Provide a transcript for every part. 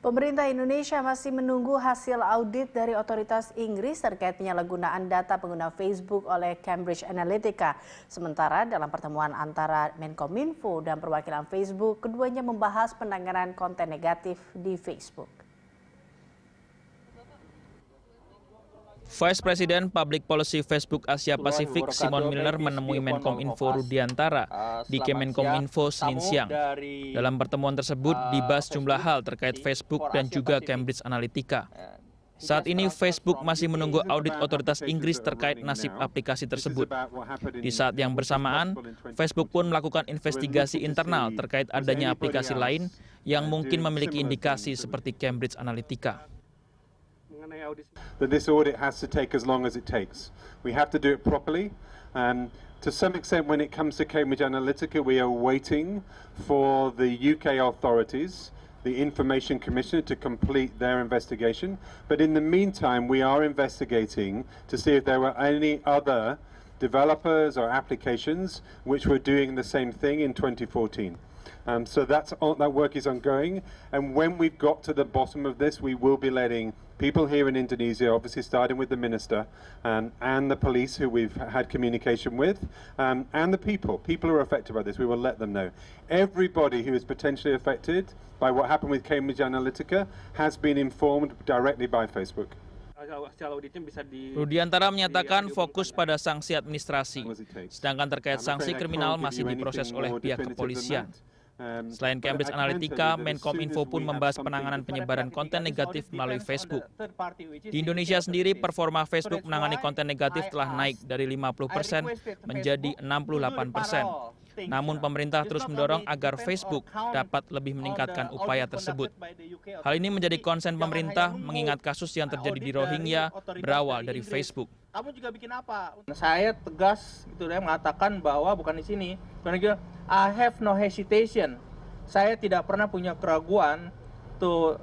Pemerintah Indonesia masih menunggu hasil audit dari otoritas Inggris terkait penyalahgunaan data pengguna Facebook oleh Cambridge Analytica. Sementara dalam pertemuan antara Menkominfo dan perwakilan Facebook, keduanya membahas penanganan konten negatif di Facebook. Vice President Public Policy Facebook Asia Pasifik Simon Miller menemui e Menkom Info Rudiantara ah, di Kemenkom Info Senin siang. Dalam pertemuan tersebut ah, dibahas jumlah hal terkait Facebook dan juga Cambridge Analytica. Eh, saat ini Facebook masih menunggu audit otoritas Inggris terkait nasib aplikasi tersebut. Di saat yang bersamaan, Facebook pun melakukan investigasi internal terkait adanya aplikasi lain yang mungkin memiliki indikasi seperti Cambridge Analytica. that this audit has to take as long as it takes. We have to do it properly. Um, to some extent, when it comes to Cambridge Analytica, we are waiting for the UK authorities, the Information Commissioner, to complete their investigation. But in the meantime, we are investigating to see if there were any other developers or applications which were doing the same thing in 2014. Um, so that's on, that work is ongoing. And when we've got to the bottom of this, we will be letting people here in Indonesia, obviously starting with the minister um, and the police who we've had communication with, um, and the people. People who are affected by this, we will let them know. Everybody who is potentially affected by what happened with Cambridge Analytica has been informed directly by Facebook. Rudiantara menyatakan fokus pada sanksi administrasi, sedangkan terkait sanksi kriminal masih diproses oleh pihak kepolisian. Selain Cambridge Analytica, Menkom Info pun membahas penanganan penyebaran konten negatif melalui Facebook. Di Indonesia sendiri, performa Facebook menangani konten negatif telah naik dari 50% persen menjadi 68%. persen. Namun uh, pemerintah terus mendorong agar Facebook dapat lebih meningkatkan upaya tersebut. Hal ini menjadi konsen pemerintah mengingat kasus yang terjadi di Rohingya berawal dari Facebook. Kamu juga bikin apa? Saya tegas gitu ya mengatakan bahwa bukan di sini. I have no hesitation. Saya tidak pernah punya keraguan to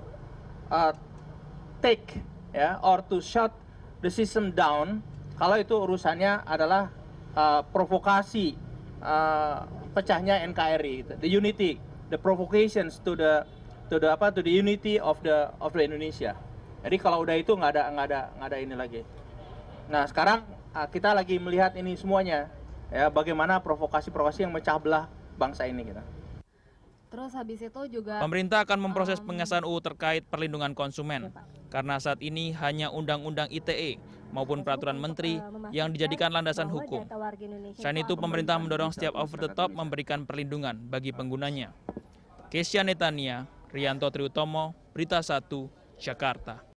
uh, take ya or to shut the system down kalau itu urusannya adalah uh, provokasi Eh, pecahnya NKRI gitu. the unity the provocations to the to the apa to the unity of the of the Indonesia jadi kalau udah itu nggak ada nggak ada nggak ada ini lagi nah sekarang uh, kita lagi melihat ini semuanya ya bagaimana provokasi-provokasi yang mecah belah bangsa ini kita gitu. Terus habis itu juga pemerintah akan memproses um, pengesahan UU terkait perlindungan konsumen. Iya, karena saat ini hanya Undang-Undang ITE maupun peraturan menteri eh, yang dijadikan landasan hukum. Selain itu, pemerintah mendorong setiap over the top memberikan perlindungan bagi penggunanya. Kesia Netania, Rianto Triutomo, Berita 1, Jakarta.